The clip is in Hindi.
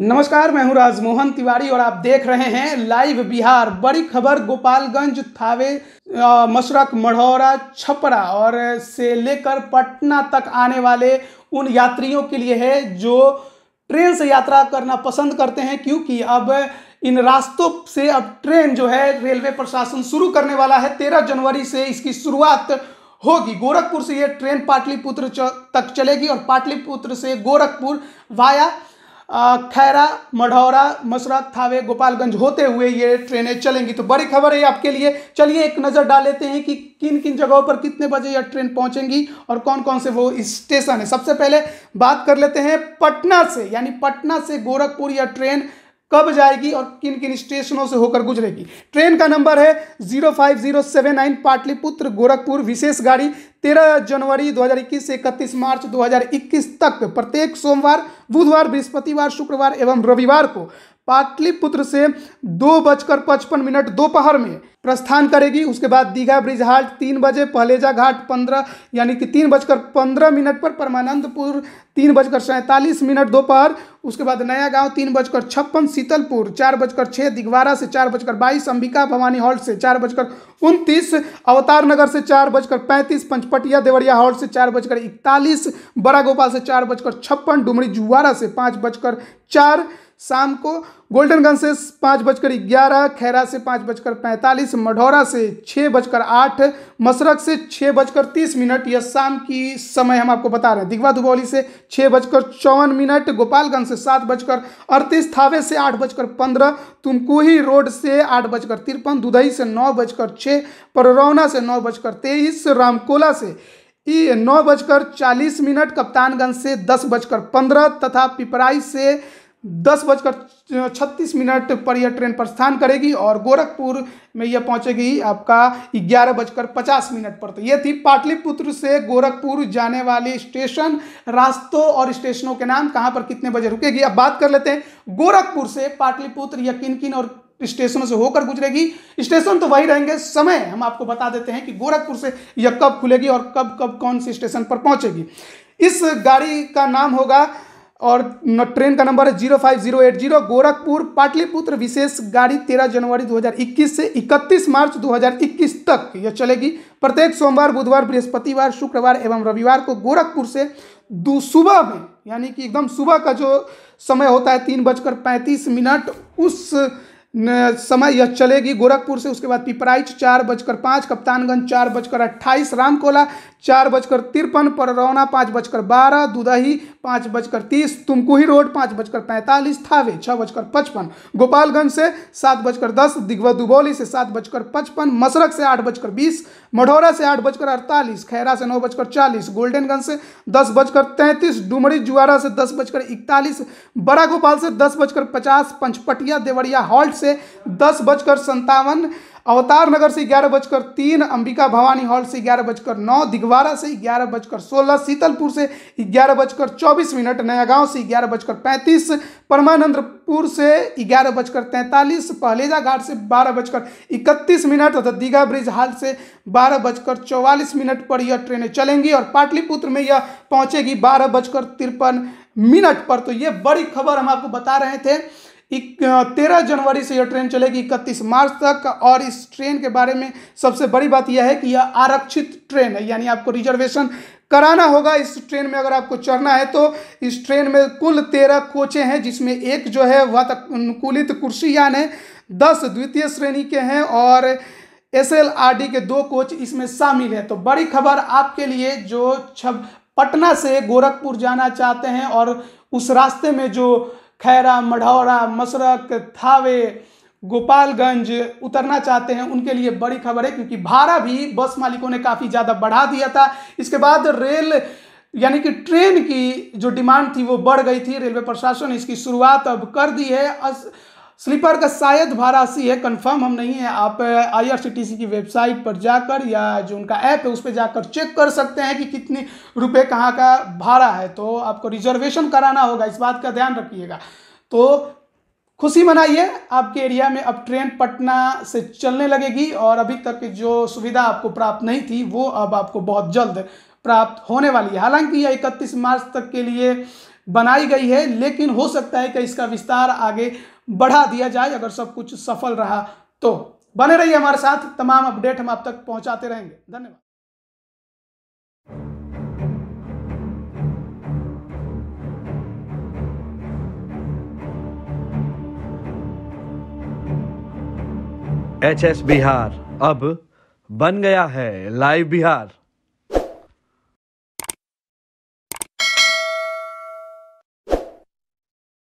नमस्कार मैं हूं राजमोहन तिवारी और आप देख रहे हैं लाइव बिहार बड़ी खबर गोपालगंज थावे मशरक मढ़ौरा छपरा और से लेकर पटना तक आने वाले उन यात्रियों के लिए है जो ट्रेन से यात्रा करना पसंद करते हैं क्योंकि अब इन रास्तों से अब ट्रेन जो है रेलवे प्रशासन शुरू करने वाला है तेरह जनवरी से इसकी शुरुआत होगी गोरखपुर से ये ट्रेन पाटलिपुत्र तक चलेगी और पाटलिपुत्र से गोरखपुर वाया खैरा मढ़ौरा मसरा थावे गोपालगंज होते हुए ये ट्रेनें चलेंगी तो बड़ी खबर है आपके लिए चलिए एक नज़र डाल लेते हैं कि किन किन जगहों पर कितने बजे यह ट्रेन पहुंचेंगी और कौन कौन से वो स्टेशन है सबसे पहले बात कर लेते हैं पटना से यानी पटना से गोरखपुर यह ट्रेन कब जाएगी और किन किन स्टेशनों से होकर गुजरेगी ट्रेन का नंबर है zero five zero seven nine Pataliputra Gorakhpur विशेष गाड़ी तेरह जनवरी 2021 से इकतीस मार्च 2021 तक प्रत्येक सोमवार बुधवार बृहस्पतिवार शुक्रवार एवं रविवार को पाटलिपुत्र से दो बजकर पचपन मिनट दोपहर में प्रस्थान करेगी उसके बाद दीघा ब्रिज हाल्ट तीन बजे पहलेजा घाट पंद्रह यानी कि तीन बजकर पंद्रह मिनट पर परमानंदपुर तीन बजकर सैंतालीस मिनट दोपहर उसके बाद नया गांव तीन बजकर छप्पन शीतलपुर चार बजकर छः दिगवारा से चार बजकर बाईस अंबिका भवानी हॉल्ट से चार बजकर उनतीस अवतार नगर से चार बजकर पैंतीस पंचपटिया देवरिया हॉल्ट से चार बजकर इकतालीस बड़ा गोपाल से चार बजकर छप्पन डुमरी जुआरा से पाँच बजकर चार शाम को गोल्डनगंज से पाँच बजकर ग्यारह खैरा से पाँच बजकर पैंतालीस मढ़ौरा से छः बजकर आठ मसरक से छः बजकर तीस मिनट यह शाम की समय हम आपको बता रहे हैं दिगवा दुबौली से छः बजकर चौवन मिनट गोपालगंज से सात बजकर अड़तीस थावे से आठ बजकर पंद्रह तुमकुही रोड से आठ बजकर तिरपन दुधई से नौ बजकर छः परौना से नौ बजकर तेईस रामकोला से नौ बजकर चालीस मिनट कप्तानगंज से दस बजकर पंद्रह तथा पिपराई से दस बजकर छत्तीस मिनट पर यह ट्रेन प्रस्थान करेगी और गोरखपुर में यह पहुंचेगी आपका ग्यारह बजकर पचास मिनट पर तो यह थी पाटलिपुत्र से गोरखपुर जाने वाली स्टेशन रास्तों और स्टेशनों के नाम कहाँ पर कितने बजे रुकेगी अब बात कर लेते हैं गोरखपुर से पाटलिपुत्र या किन किन और स्टेशनों से होकर गुजरेगी स्टेशन तो वही रहेंगे समय हम आपको बता देते हैं कि गोरखपुर से यह कब खुलेगी और कब कब कौन सी स्टेशन पर पहुंचेगी इस गाड़ी का नाम होगा और ट्रेन का नंबर है zero five zero eight zero Gorakhpur Pataliputra विशेष गाड़ी तेरह जनवरी 2021 से 31 मार्च 2021 तक यह चलेगी प्रत्येक सोमवार बुधवार बृहस्पतिवार शुक्रवार एवं रविवार को गोरखपुर से सुबह में यानी कि एकदम सुबह का जो समय होता है तीन बजकर पैंतीस मिनट उस समय यह चलेगी गोरखपुर से उसके बाद पिपराइच चार बजकर पाँच कप्तानगंज चार बजकर अट्ठाईस रामकोला चार बजकर तिरपन रौना पाँच बजकर बारह दुदही पाँच बजकर तीस तुमकुही रोड पाँच बजकर पैंतालीस थावे छः बजकर पचपन गोपालगंज से सात बजकर दस दिग्वा दुबौली से सात बजकर पचपन मसरक से आठ बजकर बीस मढ़ौरा से आठ बजकर अड़तालीस खैरा से नौ बजकर चालीस गोल्डनगंज से दस बजकर तैंतीस डुमरी जुआरा से दस बजकर इकतालीस बड़ा गोपाल से दस बजकर पचास पंचपटिया देवरिया हॉल्ट से दस बजकर संतावन अवतार नगर से ग्यारह बजकर तीन अंबिका भवानी हॉल से ग्यारह बजकर नौ दिगवारा से ग्यारह बजकर सोलह सीतलपुर से ग्यारह बजकर चौबीस मिनट नयागांव से ग्यारह बजकर पैंतीस परमानंदपुर से ग्यारह बजकर तैंतालीस पहलेजा घाट से बारह बजकर इकतीस मिनट तथा दीघा ब्रिज हाल से बारह बजकर चौवालीस मिनट पर यह ट्रेनें चलेंगी और पाटलिपुत्र में यह पहुँचेगी बारह बजकर तिरपन मिनट पर तो ये बड़ी खबर हम आपको बता रहे थे तेरह जनवरी से यह ट्रेन चलेगी इकतीस मार्च तक और इस ट्रेन के बारे में सबसे बड़ी बात यह है कि यह आरक्षित ट्रेन है यानी आपको रिजर्वेशन कराना होगा इस ट्रेन में अगर आपको चढ़ना है तो इस ट्रेन में कुल तेरह कोचें हैं जिसमें एक जो है वातानुकूलित कुर्सी यान है दस द्वितीय श्रेणी के हैं और एस के दो कोच इसमें शामिल हैं तो बड़ी खबर आपके लिए जो छब पटना से गोरखपुर जाना चाहते हैं और उस रास्ते में जो खैरा मढ़ौरा मशरक थावे गोपालगंज उतरना चाहते हैं उनके लिए बड़ी खबर है क्योंकि भाड़ा भी बस मालिकों ने काफ़ी ज़्यादा बढ़ा दिया था इसके बाद रेल यानी कि ट्रेन की जो डिमांड थी वो बढ़ गई थी रेलवे प्रशासन ने इसकी शुरुआत अब कर दी है अस, स्लीपर का शायद वाराणसी है कंफर्म हम नहीं है आप आईआरसीटीसी की वेबसाइट पर जाकर या जो उनका ऐप है उस पर जाकर चेक कर सकते हैं कि कितने रुपए कहाँ का भाड़ा है तो आपको रिजर्वेशन कराना होगा इस बात का ध्यान रखिएगा तो खुशी मनाइए आपके एरिया में अब ट्रेन पटना से चलने लगेगी और अभी तक जो सुविधा आपको प्राप्त नहीं थी वो अब आपको बहुत जल्द प्राप्त होने वाली है हालांकि यह इकतीस मार्च तक के लिए बनाई गई है लेकिन हो सकता है कि इसका विस्तार आगे बढ़ा दिया जाए अगर सब कुछ सफल रहा तो बने रहिए हमारे साथ तमाम अपडेट हम आप तक पहुंचाते रहेंगे धन्यवाद एच एस बिहार अब बन गया है लाइव बिहार